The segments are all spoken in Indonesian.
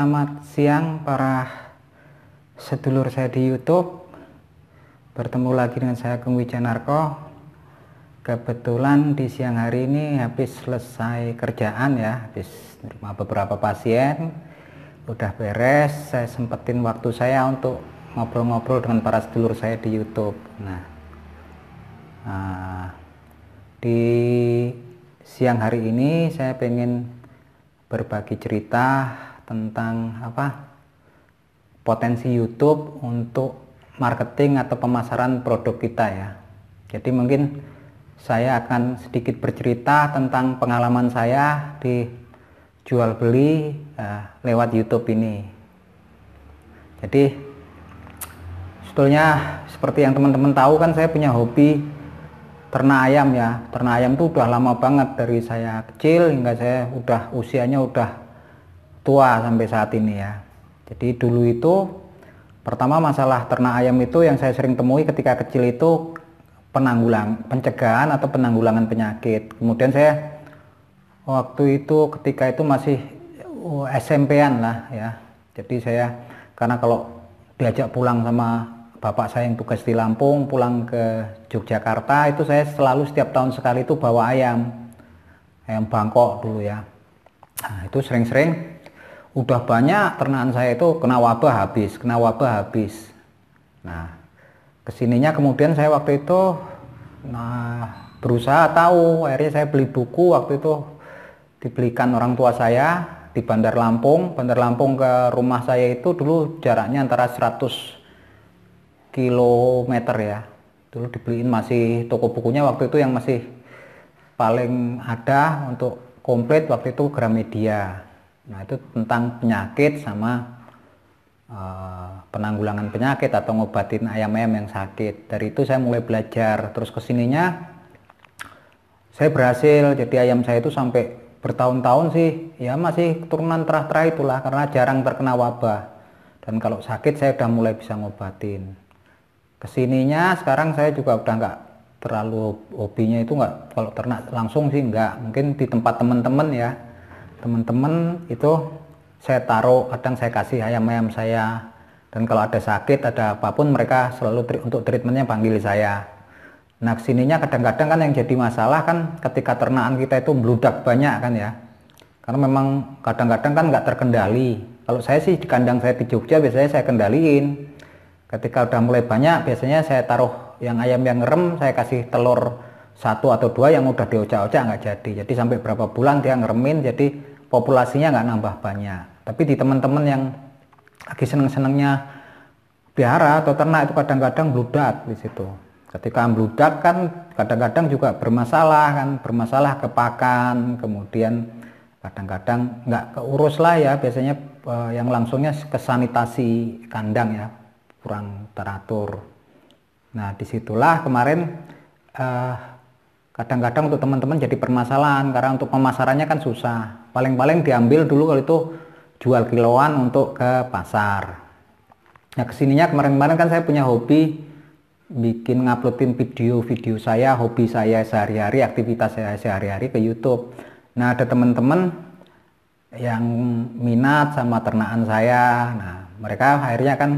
Selamat siang para sedulur saya di YouTube. Bertemu lagi dengan saya Kung Wijanarko. Kebetulan di siang hari ini habis selesai kerjaan ya, habis menerima beberapa pasien. Udah beres, saya sempetin waktu saya untuk ngobrol-ngobrol dengan para sedulur saya di YouTube. Nah, nah di siang hari ini saya pengen berbagi cerita tentang apa potensi YouTube untuk marketing atau pemasaran produk kita ya. Jadi mungkin saya akan sedikit bercerita tentang pengalaman saya di jual beli uh, lewat YouTube ini. Jadi sebetulnya seperti yang teman-teman tahu kan saya punya hobi ternak ayam ya. Ternak ayam tuh udah lama banget dari saya kecil hingga saya udah usianya udah tua sampai saat ini ya. Jadi dulu itu pertama masalah ternak ayam itu yang saya sering temui ketika kecil itu penanggulang pencegahan atau penanggulangan penyakit. Kemudian saya waktu itu ketika itu masih uh, SMP-an lah ya. Jadi saya karena kalau diajak pulang sama bapak saya yang tugas di Lampung pulang ke Yogyakarta itu saya selalu setiap tahun sekali itu bawa ayam ayam bangkok dulu ya. Nah, itu sering-sering udah banyak ternakan saya itu kena wabah habis, kena wabah habis. Nah, kesininya kemudian saya waktu itu nah berusaha tahu, akhirnya saya beli buku waktu itu dibelikan orang tua saya di Bandar Lampung. Bandar Lampung ke rumah saya itu dulu jaraknya antara 100 kilometer ya. Dulu dibeliin masih toko bukunya waktu itu yang masih paling ada untuk komplit waktu itu Gramedia Nah itu tentang penyakit sama uh, penanggulangan penyakit atau ngobatin ayam-ayam yang sakit. Dari itu saya mulai belajar. Terus kesininya saya berhasil. Jadi ayam saya itu sampai bertahun-tahun sih ya masih turunan terah-terah itulah karena jarang terkena wabah. Dan kalau sakit saya udah mulai bisa ngobatin. Kesininya sekarang saya juga udah nggak terlalu hobinya itu nggak kalau ternak langsung sih nggak mungkin di tempat teman-teman ya teman-teman itu saya taruh kadang saya kasih ayam-ayam saya dan kalau ada sakit ada apapun mereka selalu tri untuk treatmentnya panggil saya nah sininya kadang-kadang kan yang jadi masalah kan ketika ternaan kita itu meludak banyak kan ya karena memang kadang-kadang kan nggak terkendali kalau saya sih di kandang saya di Jogja biasanya saya kendaliin ketika udah mulai banyak biasanya saya taruh yang ayam yang ngerem saya kasih telur satu atau dua yang udah diocak-ocak nggak jadi jadi sampai berapa bulan dia ngeremin jadi populasinya nggak nambah banyak. Tapi di teman-teman yang lagi seneng-senengnya biara atau ternak itu kadang-kadang bludak di situ. Ketika bludak kan kadang-kadang juga bermasalah kan, bermasalah ke pakan, kemudian kadang-kadang nggak keurus lah ya, biasanya eh, yang langsungnya ke sanitasi kandang ya, kurang teratur. Nah disitulah kemarin eh, kadang-kadang untuk teman-teman jadi permasalahan karena untuk pemasarannya kan susah paling-paling diambil dulu kalau itu jual kiloan untuk ke pasar nah kesininya kemarin-kemarin kan saya punya hobi bikin nguploadin video-video saya hobi saya sehari-hari aktivitas saya sehari-hari ke YouTube nah ada teman-teman yang minat sama ternaan saya nah mereka akhirnya kan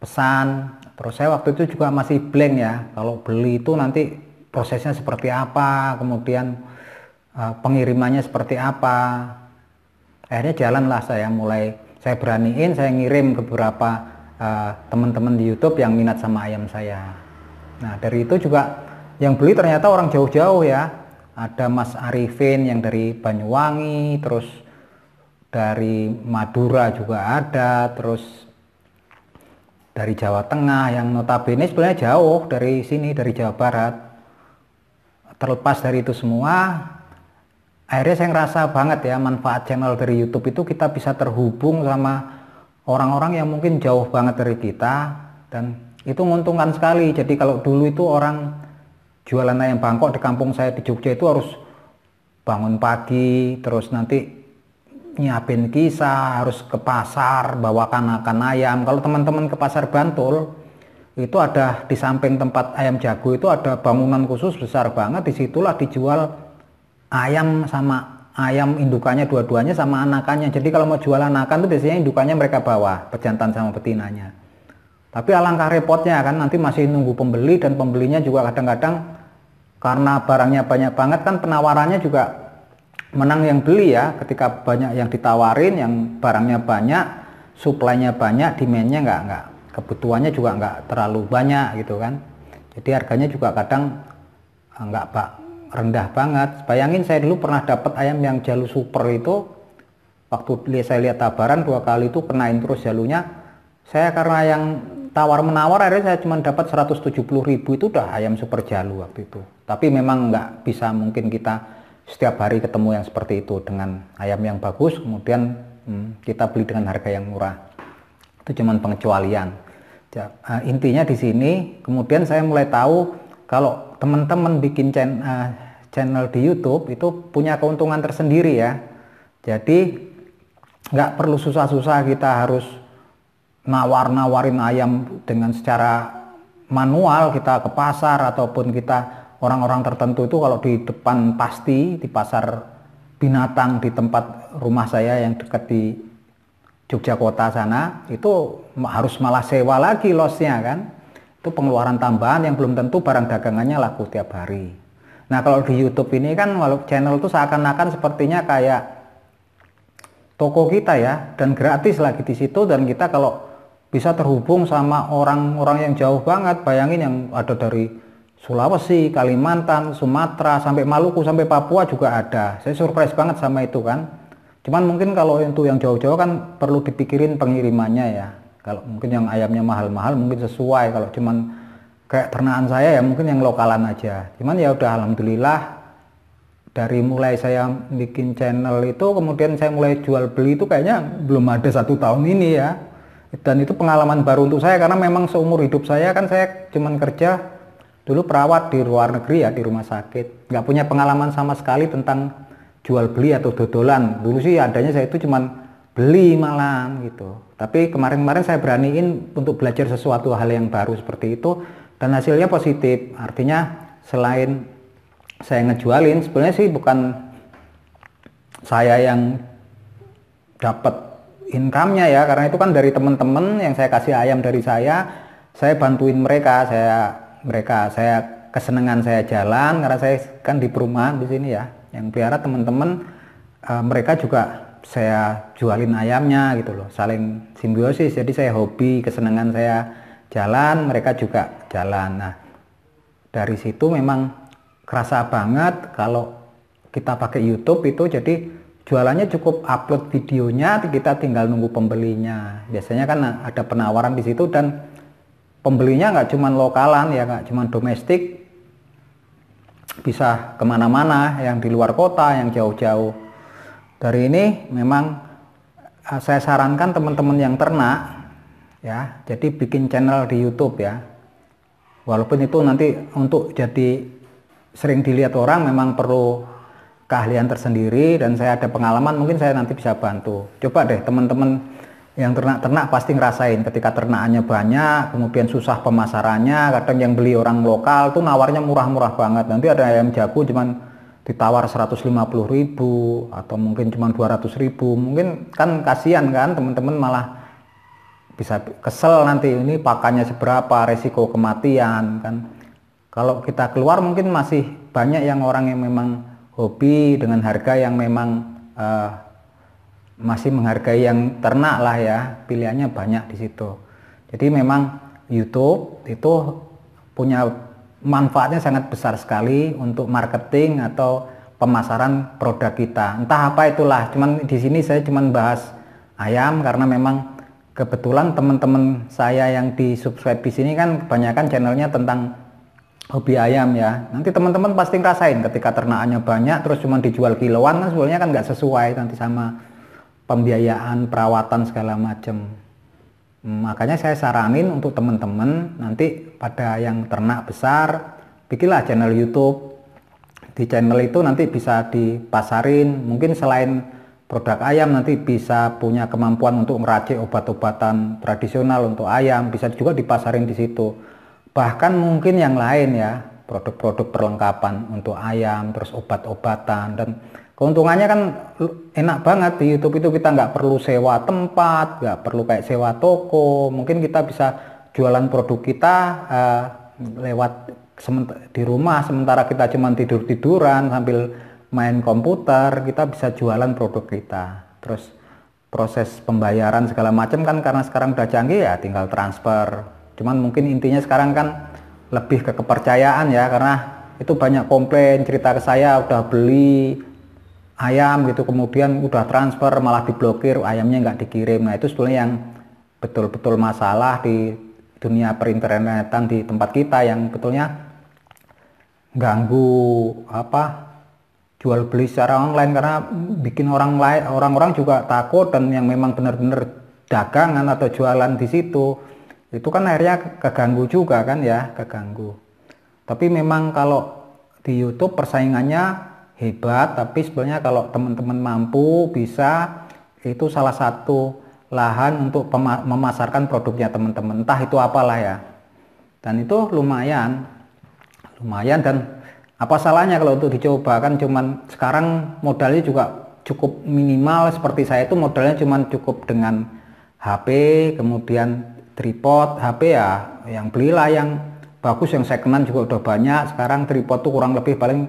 pesan terus saya waktu itu juga masih blank ya kalau beli itu nanti prosesnya seperti apa kemudian Eh, pengirimannya seperti apa akhirnya jalanlah saya mulai saya beraniin saya ngirim ke beberapa teman eh, teman-teman di YouTube yang minat sama ayam saya nah dari itu juga yang beli ternyata orang jauh-jauh ya ada Mas Arifin yang dari Banyuwangi terus dari Madura juga ada terus dari Jawa Tengah yang notabene sebenarnya jauh dari sini dari Jawa Barat terlepas dari itu semua akhirnya saya ngerasa banget ya manfaat channel dari YouTube itu kita bisa terhubung sama orang-orang yang mungkin jauh banget dari kita dan itu menguntungkan sekali jadi kalau dulu itu orang jualan ayam bangkok di kampung saya di Jogja itu harus bangun pagi terus nanti nyiapin kisah harus ke pasar bawa kanakan ayam kalau teman-teman ke pasar Bantul itu ada di samping tempat ayam jago itu ada bangunan khusus besar banget disitulah dijual ayam sama ayam indukannya dua-duanya sama anakannya. Jadi kalau mau jual anakan itu biasanya indukannya mereka bawa, pejantan sama betinanya. Tapi alangkah repotnya kan nanti masih nunggu pembeli dan pembelinya juga kadang-kadang karena barangnya banyak banget kan penawarannya juga menang yang beli ya ketika banyak yang ditawarin yang barangnya banyak suplainya banyak demandnya enggak enggak, kebutuhannya juga enggak terlalu banyak gitu kan jadi harganya juga kadang enggak pak rendah banget. Bayangin saya dulu pernah dapat ayam yang jalur super itu waktu saya lihat tabaran dua kali itu kenain terus jalurnya. Saya karena yang tawar menawar akhirnya saya cuma dapat 170 ribu itu udah ayam super jalur waktu itu tapi memang nggak bisa mungkin kita setiap hari ketemu yang seperti itu dengan ayam yang bagus kemudian hmm, kita beli dengan harga yang murah itu cuma pengecualian eh, intinya di sini kemudian saya mulai tahu kalau teman-teman bikin chan, uh, channel di YouTube itu punya keuntungan tersendiri ya jadi nggak perlu susah-susah kita harus nawar-nawarin ayam dengan secara manual kita ke pasar ataupun kita orang-orang tertentu itu kalau di depan pasti di pasar binatang di tempat rumah saya yang dekat di Jogja kota sana itu harus malah sewa lagi losnya kan itu pengeluaran tambahan yang belum tentu barang dagangannya laku tiap hari. Nah kalau di YouTube ini kan walau channel itu seakan-akan sepertinya kayak toko kita ya dan gratis lagi di situ dan kita kalau bisa terhubung sama orang-orang yang jauh banget bayangin yang ada dari Sulawesi, Kalimantan, Sumatera sampai Maluku sampai Papua juga ada. Saya surprise banget sama itu kan. Cuman mungkin kalau itu yang jauh-jauh kan perlu dipikirin pengirimannya ya. Kalau mungkin yang ayamnya mahal-mahal mungkin sesuai. Kalau cuman kayak ternakan saya ya mungkin yang lokalan aja. Cuman ya udah alhamdulillah dari mulai saya bikin channel itu kemudian saya mulai jual beli itu kayaknya belum ada satu tahun ini ya dan itu pengalaman baru untuk saya karena memang seumur hidup saya kan saya cuman kerja dulu perawat di luar negeri ya di rumah sakit nggak punya pengalaman sama sekali tentang jual beli atau dodolan dulu sih adanya saya itu cuman beli malam gitu. Tapi kemarin-kemarin saya beraniin untuk belajar sesuatu hal yang baru seperti itu dan hasilnya positif. Artinya selain saya ngejualin, sebenarnya sih bukan saya yang dapat income-nya ya karena itu kan dari teman-teman yang saya kasih ayam dari saya, saya bantuin mereka, saya mereka saya kesenangan saya jalan karena saya kan di perumahan di sini ya. Yang pelihara teman-teman e, mereka juga saya jualin ayamnya gitu loh saling simbiosis jadi saya hobi kesenangan saya jalan mereka juga jalan nah dari situ memang kerasa banget kalau kita pakai YouTube itu jadi jualannya cukup upload videonya kita tinggal nunggu pembelinya biasanya kan ada penawaran di situ dan pembelinya nggak cuma lokalan ya nggak cuma domestik bisa kemana-mana yang di luar kota yang jauh-jauh dari ini memang eh, saya sarankan teman-teman yang ternak ya jadi bikin channel di YouTube ya walaupun itu nanti untuk jadi sering dilihat orang memang perlu keahlian tersendiri dan saya ada pengalaman mungkin saya nanti bisa bantu coba deh teman-teman yang ternak-ternak pasti ngerasain ketika ternakannya banyak kemudian susah pemasarannya kadang yang beli orang lokal tuh nawarnya murah-murah banget nanti ada ayam jago cuman ditawar 150 ribu atau mungkin cuma 200 ribu mungkin kan kasihan kan teman-teman malah bisa kesel nanti ini pakannya seberapa resiko kematian kan kalau kita keluar mungkin masih banyak yang orang yang memang hobi dengan harga yang memang uh, masih menghargai yang ternak lah ya pilihannya banyak di situ jadi memang YouTube itu punya manfaatnya sangat besar sekali untuk marketing atau pemasaran produk kita. Entah apa itulah, cuman di sini saya cuman bahas ayam karena memang kebetulan teman-teman saya yang di subscribe di sini kan kebanyakan channelnya tentang hobi ayam ya. Nanti teman-teman pasti ngerasain ketika ternaknya banyak terus cuman dijual kiloan kan sebenarnya kan nggak sesuai nanti sama pembiayaan, perawatan segala macam. Hmm, makanya saya saranin untuk teman-teman nanti pada yang ternak besar, bikinlah channel YouTube. Di channel itu nanti bisa dipasarin, mungkin selain produk ayam nanti bisa punya kemampuan untuk meracik obat-obatan tradisional untuk ayam, bisa juga dipasarin di situ. Bahkan mungkin yang lain ya, produk-produk perlengkapan untuk ayam, terus obat-obatan dan keuntungannya kan enak banget di YouTube itu kita nggak perlu sewa tempat nggak perlu kayak sewa toko mungkin kita bisa jualan produk kita uh, lewat di rumah sementara kita cuma tidur tiduran sambil main komputer kita bisa jualan produk kita terus proses pembayaran segala macam kan karena sekarang udah canggih ya tinggal transfer cuman mungkin intinya sekarang kan lebih ke kepercayaan ya karena itu banyak komplain cerita ke saya udah beli ayam gitu kemudian udah transfer malah diblokir ayamnya nggak dikirim nah itu sebetulnya yang betul-betul masalah di dunia perinternetan di tempat kita yang betulnya ganggu apa jual beli secara online karena bikin orang lain orang-orang juga takut dan yang memang benar-benar dagangan atau jualan di situ itu kan akhirnya keganggu juga kan ya keganggu tapi memang kalau di YouTube persaingannya hebat tapi sebenarnya kalau teman-teman mampu bisa itu salah satu lahan untuk memasarkan produknya teman-teman entah itu apalah ya dan itu lumayan lumayan dan apa salahnya kalau untuk dicoba kan cuman sekarang modalnya juga cukup minimal seperti saya itu modalnya cuman cukup dengan HP kemudian tripod HP ya yang belilah yang bagus yang second juga udah banyak sekarang tripod tuh kurang lebih paling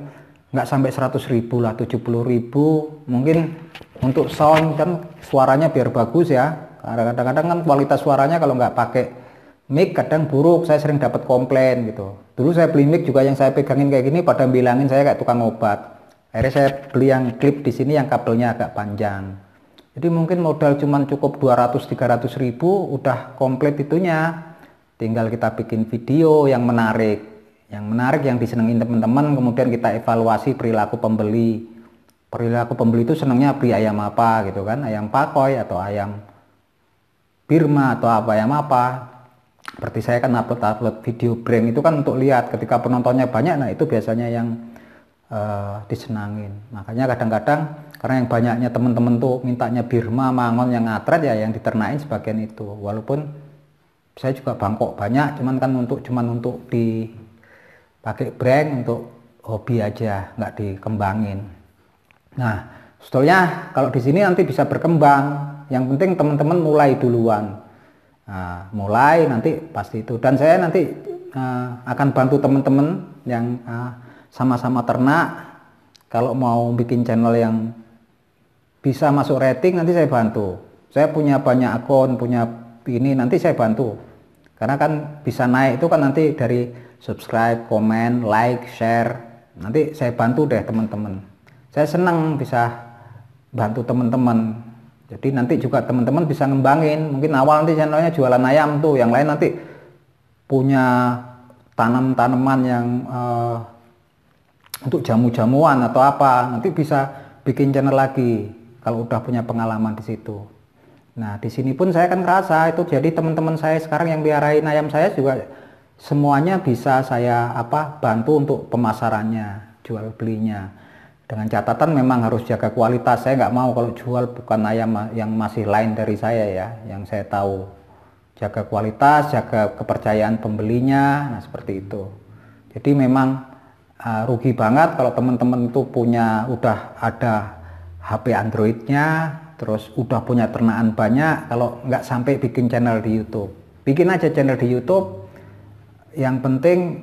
nggak sampai 100 ribu lah 70 ribu mungkin untuk sound kan suaranya biar bagus ya kadang-kadang kan kualitas suaranya kalau nggak pakai mic kadang buruk saya sering dapat komplain gitu dulu saya beli mic juga yang saya pegangin kayak gini pada bilangin saya kayak tukang obat akhirnya saya beli yang klip di sini yang kabelnya agak panjang jadi mungkin modal cuma cukup 200-300 ribu udah komplit itunya tinggal kita bikin video yang menarik yang menarik yang disenengin teman-teman kemudian kita evaluasi perilaku pembeli perilaku pembeli itu senangnya beli ayam apa gitu kan ayam pakoi atau ayam Birma atau apa ayam apa seperti saya kan upload upload video brand itu kan untuk lihat ketika penontonnya banyak nah itu biasanya yang uh, disenangin makanya kadang-kadang karena yang banyaknya teman-teman tuh mintanya Birma Mangon yang ngatret ya yang diternain sebagian itu walaupun saya juga bangkok banyak cuman kan untuk cuman untuk di pakai brand untuk hobi aja nggak dikembangin nah sebetulnya kalau di sini nanti bisa berkembang yang penting teman-teman mulai duluan nah, mulai nanti pasti itu dan saya nanti uh, akan bantu teman-teman yang eh, sama-sama uh, ternak kalau mau bikin channel yang bisa masuk rating nanti saya bantu saya punya banyak akun punya ini nanti saya bantu karena kan bisa naik itu kan nanti dari subscribe, komen, like, share. Nanti saya bantu deh teman-teman. Saya senang bisa bantu teman-teman. Jadi nanti juga teman-teman bisa ngembangin. Mungkin awal nanti channelnya jualan ayam tuh. Yang lain nanti punya tanam-tanaman yang uh, untuk jamu-jamuan atau apa. Nanti bisa bikin channel lagi kalau udah punya pengalaman di situ. Nah, di sini pun saya kan ngerasa itu jadi teman-teman saya sekarang yang biarain ayam saya juga semuanya bisa saya apa bantu untuk pemasarannya jual belinya dengan catatan memang harus jaga kualitas saya nggak mau kalau jual bukan ayam yang masih lain dari saya ya yang saya tahu jaga kualitas jaga kepercayaan pembelinya nah seperti itu jadi memang uh, rugi banget kalau teman-teman tuh punya udah ada HP Androidnya terus udah punya ternaan banyak kalau nggak sampai bikin channel di YouTube bikin aja channel di YouTube yang penting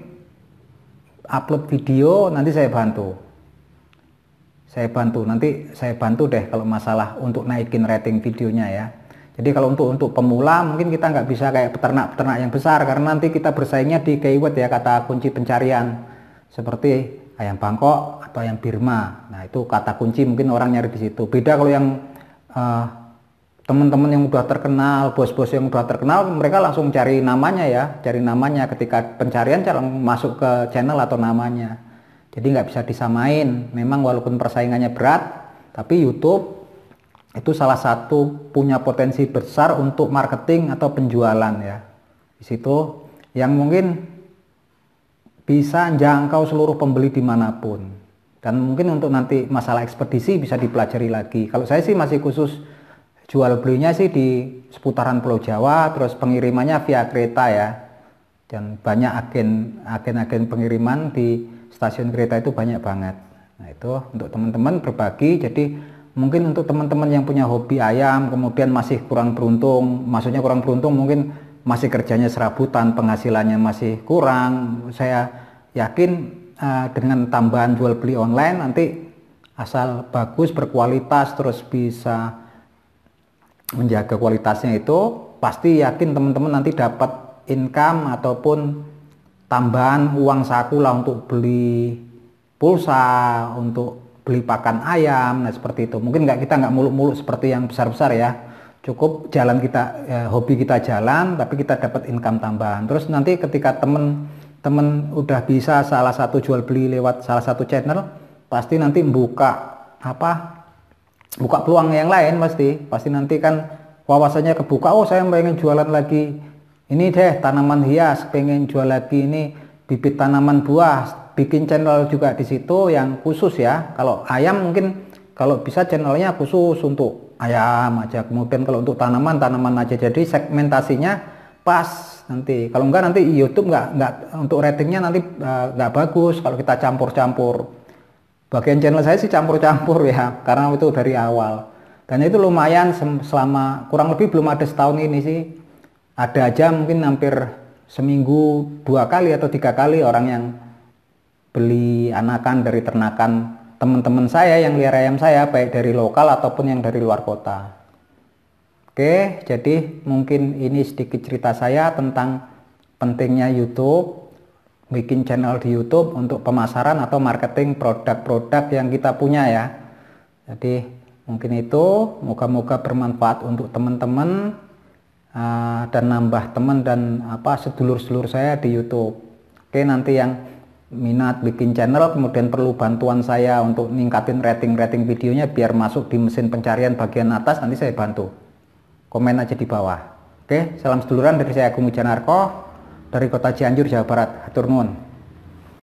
upload video nanti saya bantu saya bantu nanti saya bantu deh kalau masalah untuk naikin rating videonya ya jadi kalau untuk untuk pemula mungkin kita nggak bisa kayak peternak-peternak yang besar karena nanti kita bersaingnya di keyword ya kata kunci pencarian seperti ayam Bangkok atau ayam Birma. Nah itu kata kunci mungkin orang nyari di situ. Beda kalau yang uh, teman-teman yang udah terkenal, bos-bos yang udah terkenal, mereka langsung cari namanya ya, cari namanya ketika pencarian cara masuk ke channel atau namanya. Jadi nggak bisa disamain. Memang walaupun persaingannya berat, tapi YouTube itu salah satu punya potensi besar untuk marketing atau penjualan ya. Di situ yang mungkin bisa jangkau seluruh pembeli dimanapun. Dan mungkin untuk nanti masalah ekspedisi bisa dipelajari lagi. Kalau saya sih masih khusus jual belinya sih di seputaran Pulau Jawa terus pengirimannya via kereta ya dan banyak agen agen-agen pengiriman di stasiun kereta itu banyak banget nah itu untuk teman-teman berbagi jadi mungkin untuk teman-teman yang punya hobi ayam kemudian masih kurang beruntung maksudnya kurang beruntung mungkin masih kerjanya serabutan penghasilannya masih kurang saya yakin uh, dengan tambahan jual beli online nanti asal bagus berkualitas terus bisa menjaga kualitasnya itu pasti yakin teman-teman nanti dapat income ataupun tambahan uang saku lah untuk beli pulsa untuk beli pakan ayam nah seperti itu mungkin nggak kita nggak muluk-muluk seperti yang besar-besar ya cukup jalan kita eh, hobi kita jalan tapi kita dapat income tambahan terus nanti ketika temen temen udah bisa salah satu jual beli lewat salah satu channel pasti nanti buka apa buka peluang yang lain pasti pasti nanti kan wawasannya kebuka oh saya pengen jualan lagi ini deh tanaman hias pengen jual lagi ini bibit tanaman buah bikin channel juga di situ yang khusus ya kalau ayam mungkin kalau bisa channelnya khusus untuk ayam aja kemudian kalau untuk tanaman tanaman aja jadi segmentasinya pas nanti kalau enggak nanti YouTube enggak enggak untuk ratingnya nanti enggak eh, bagus kalau kita campur-campur bagian channel saya sih campur-campur ya karena itu dari awal dan itu lumayan selama kurang lebih belum ada setahun ini sih ada aja mungkin hampir seminggu dua kali atau tiga kali orang yang beli anakan dari ternakan teman-teman saya yang liar ayam saya baik dari lokal ataupun yang dari luar kota oke jadi mungkin ini sedikit cerita saya tentang pentingnya YouTube bikin channel di YouTube untuk pemasaran atau marketing produk-produk yang kita punya ya. Jadi mungkin itu moga-moga bermanfaat untuk teman-teman uh, dan nambah teman dan apa sedulur-sedulur saya di YouTube. Oke nanti yang minat bikin channel kemudian perlu bantuan saya untuk ningkatin rating-rating videonya biar masuk di mesin pencarian bagian atas nanti saya bantu komen aja di bawah oke salam seduluran dari saya Agung Wijanarko dari kota Cianjur Jawa Barat hatur nuwun